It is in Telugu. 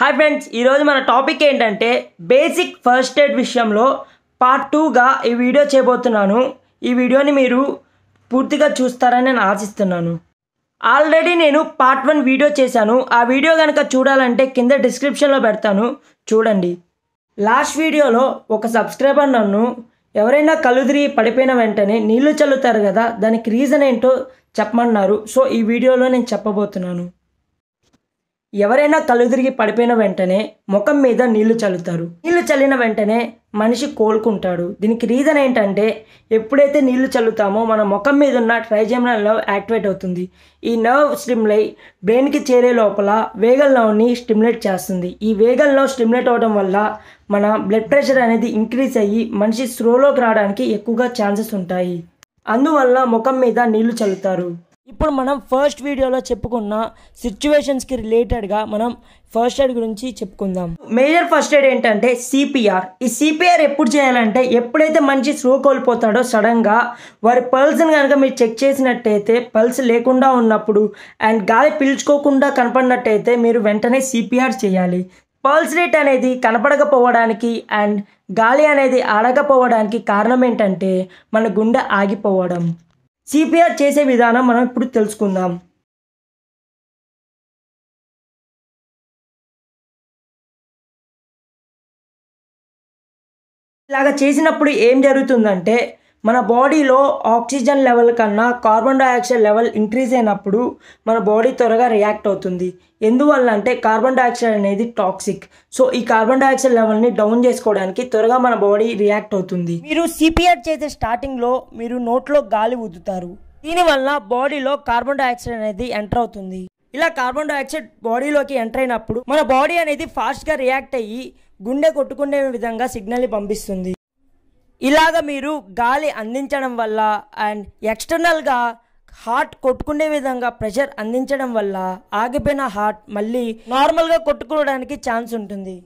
హాయ్ ఫ్రెండ్స్ ఈరోజు మన టాపిక్ ఏంటంటే బేసిక్ ఫస్ట్ ఎయిడ్ విషయంలో పార్ట్ టూగా ఈ వీడియో చేయబోతున్నాను ఈ వీడియోని మీరు పూర్తిగా చూస్తారని నేను ఆశిస్తున్నాను ఆల్రెడీ నేను పార్ట్ వన్ వీడియో చేశాను ఆ వీడియో కనుక చూడాలంటే కింద డిస్క్రిప్షన్లో పెడతాను చూడండి లాస్ట్ వీడియోలో ఒక సబ్స్క్రైబర్ నన్ను ఎవరైనా కలుదిరి పడిపోయిన వెంటనే నీళ్లు చల్లుతారు కదా దానికి రీజన్ ఏంటో చెప్పమన్నారు సో ఈ వీడియోలో నేను చెప్పబోతున్నాను ఎవరైనా తిరిగి పడిపోయిన వెంటనే ముఖం మీద నీళ్లు చల్లుతారు నీళ్లు చల్లిన వెంటనే మనిషి కోలుకుంటాడు దీనికి రీజన్ ఏంటంటే ఎప్పుడైతే నీళ్లు చల్లుతామో మన ముఖం మీద ఉన్న ట్రైజెమినల్ నర్వ్ యాక్టివేట్ అవుతుంది ఈ నర్వ్ స్టిమ్లై బ్రెయిన్కి చేరే లోపల వేగల్ నర్వ్ని స్టిమ్యులేట్ చేస్తుంది ఈ వేగల్ నర్వ్ స్టిమ్యులేట్ అవడం వల్ల మన బ్లడ్ ప్రెషర్ అనేది ఇంక్రీజ్ అయ్యి మనిషి స్లోలోకి రావడానికి ఎక్కువగా ఛాన్సెస్ ఉంటాయి అందువల్ల ముఖం మీద నీళ్లు చల్లుతారు ఇప్పుడు మనం ఫస్ట్ వీడియోలో చెప్పుకున్న సిచ్యువేషన్స్కి రిలేటెడ్గా మనం ఫస్ట్ ఎయిడ్ గురించి చెప్పుకుందాం మేజర్ ఫస్ట్ ఎయిడ్ ఏంటంటే సిపిఆర్ ఈ సిపిఆర్ ఎప్పుడు చేయాలంటే ఎప్పుడైతే మంచి స్లో కోల్పోతాడో సడన్గా వారి పల్స్ని కనుక మీరు చెక్ చేసినట్టయితే పల్స్ లేకుండా ఉన్నప్పుడు అండ్ గాలి పీల్చుకోకుండా కనపడినట్టయితే మీరు వెంటనే సిపిఆర్ చేయాలి పల్స్ రేట్ అనేది కనపడకపోవడానికి అండ్ గాలి అనేది ఆడకపోవడానికి కారణం ఏంటంటే మన గుండె ఆగిపోవడం సిపిఆర్ చేసే విధానం మనం ఇప్పుడు తెలుసుకుందాం ఇలాగ చేసినప్పుడు ఏం జరుగుతుందంటే మన బాడీలో ఆక్సిజన్ లెవెల్ కన్నా కార్బన్ డైఆక్సైడ్ లెవెల్ ఇంక్రీజ్ అయినప్పుడు మన బాడీ త్వరగా రియాక్ట్ అవుతుంది ఎందువల్ల అంటే కార్బన్ డైఆక్సైడ్ అనేది టాక్సిక్ సో ఈ కార్బన్ డైఆక్సైడ్ లెవెల్ని డౌన్ చేసుకోవడానికి త్వరగా మన బాడీ రియాక్ట్ అవుతుంది మీరు సిపిఆర్ చేసే స్టార్టింగ్లో మీరు నోట్లో గాలి ఊదుతారు దీనివల్ల బాడీలో కార్బన్ డైఆక్సైడ్ అనేది ఎంటర్ అవుతుంది ఇలా కార్బన్ డైఆక్సైడ్ బాడీలోకి ఎంటర్ అయినప్పుడు మన బాడీ అనేది ఫాస్ట్గా రియాక్ట్ అయ్యి గుండె కొట్టుకునే విధంగా సిగ్నల్ని పంపిస్తుంది ఇలాగ మీరు గాలి అందించడం వల్ల అండ్ ఎక్స్టర్నల్గా హార్ట్ కొట్టుకునే విధంగా ప్రెషర్ అందించడం వల్ల ఆగిపోయిన హార్ట్ మళ్ళీ నార్మల్గా కొట్టుకోవడానికి ఛాన్స్ ఉంటుంది